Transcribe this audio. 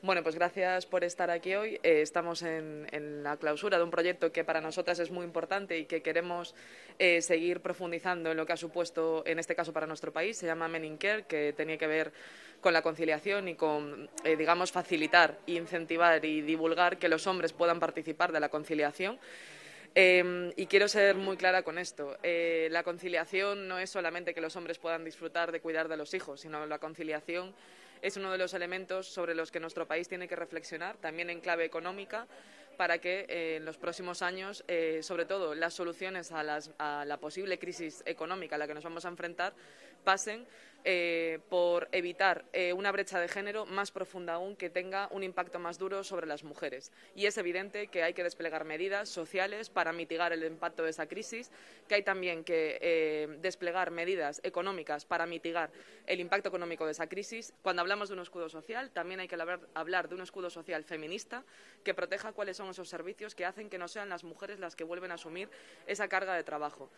Bueno, pues gracias por estar aquí hoy. Eh, estamos en, la clausura de un proyecto que para nosotras es muy importante y que queremos eh, seguir profundizando en lo que ha supuesto, en este caso, para nuestro país. Se llama Care, que tenía que ver con la conciliación y con, eh, digamos, facilitar, incentivar y divulgar que los hombres puedan participar de la conciliación. Em, y quiero ser muy clara con esto. Eh, la conciliación no es solamente que los hombres puedan disfrutar de cuidar de los hijos, sino que la conciliación es uno de los elementos sobre los que nuestro país tiene que reflexionar, también en clave económica, para que eh, en los próximos años, eh, sobre todo, las soluciones a, a, la posible crisis económica a la que nos vamos a enfrentar pasen eh, por evitar eh, una brecha de género más profunda aún que tenga un impacto más duro sobre las mujeres. Y es evidente que hay que desplegar medidas sociales para mitigar el impacto de esa crisis, que hay también que eh, desplegar medidas económicas para mitigar el impacto económico de esa crisis. Cuando hablamos de un escudo social, también hay que hablar, hablar de un escudo social feminista que proteja cuáles son esos servicios que hacen que no sean las mujeres las que vuelven a asumir esa carga de trabajo.